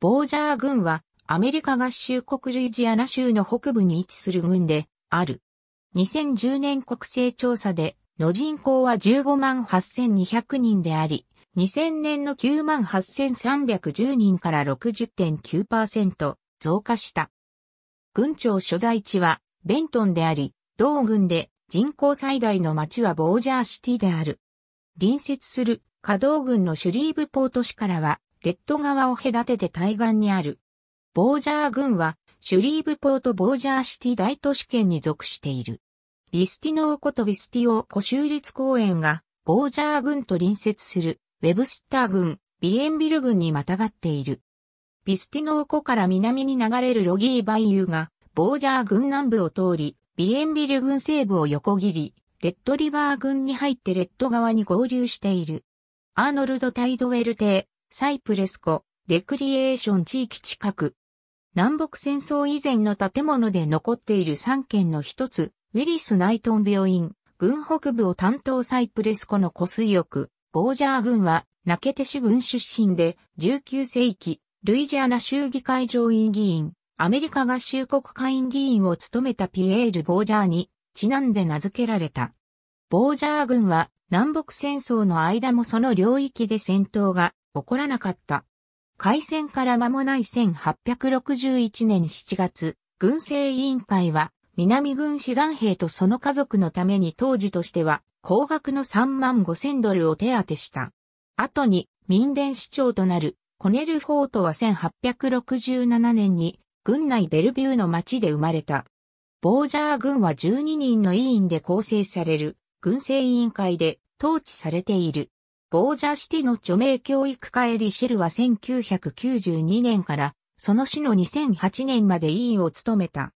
ボージャー郡はアメリカ合衆国ルイジアナ州の北部に位置する郡である。2010年国勢調査での人口は15万8200人であり、2000年の9万8310人から60.9%増加した。郡庁所在地はベントンであり、同郡で人口最大の町はボージャーシティである。隣接する稼働郡のシュリーブポート市からはレッド川を隔てて対岸にある。ボージャー郡は、シュリーブポート・ボージャーシティ大都市圏に属している。ビスティノーコとビスティオーコ州立公園が、ボージャー郡と隣接する、ウェブスター郡、ビエンビル郡にまたがっている。ビスティノーコから南に流れるロギーバイユーが、ボージャー郡南部を通り、ビエンビル郡西部を横切り、レッドリバー郡に入ってレッド川に合流している。アーノルド・タイドウェル邸、サイプレス湖、レクリエーション地域近く。南北戦争以前の建物で残っている3軒の一つ、ウィリス・ナイトン病院、軍北部を担当サイプレス湖の湖水浴、ボージャー軍は、ナケテシュ軍出身で、19世紀、ルイジアナ州議会上院議員、アメリカ合衆国下院議員を務めたピエール・ボージャーに、ちなんで名付けられた。ボージャー軍は、南北戦争の間もその領域で戦闘が起こらなかった。開戦から間もない1861年7月、軍政委員会は、南軍志願兵とその家族のために当時としては、高額の3万5千ドルを手当てした。後に、民伝市長となる、コネル・フォートは1867年に、軍内ベルビューの町で生まれた。ボージャー軍は12人の委員で構成される、軍政委員会で統治されている。ボージャシティの著名教育家エリシェルは1992年から、その市の2008年まで委員を務めた。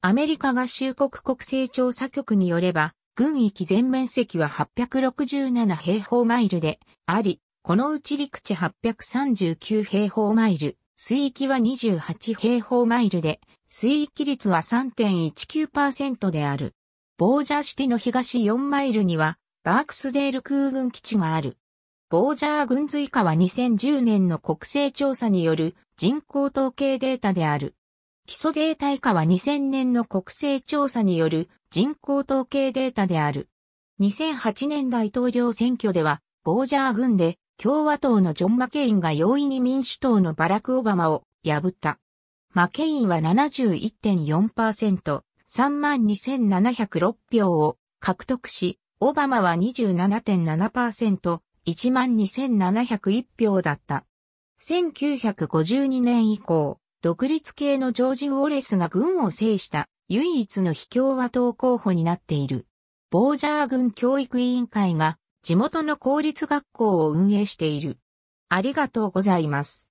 アメリカ合衆国国勢調査局によれば、軍域全面積は867平方マイルであり、このうち陸地839平方マイル、水域は28平方マイルで、水域率は3.19%である。ボージャシティの東4マイルには、バークスデール空軍基地がある。ボージャー軍随下は2010年の国勢調査による人口統計データである。基礎データ以下は2000年の国勢調査による人口統計データである。2008年大統領選挙では、ボージャー軍で共和党のジョン・マケインが容易に民主党のバラク・オバマを破った。マケインは71.4%、32,706票を獲得し、オバマは27.7%、12,701票だった。1952年以降、独立系のジョージ・ウォレスが軍を制した唯一の非共和党候補になっている。ボージャー軍教育委員会が地元の公立学校を運営している。ありがとうございます。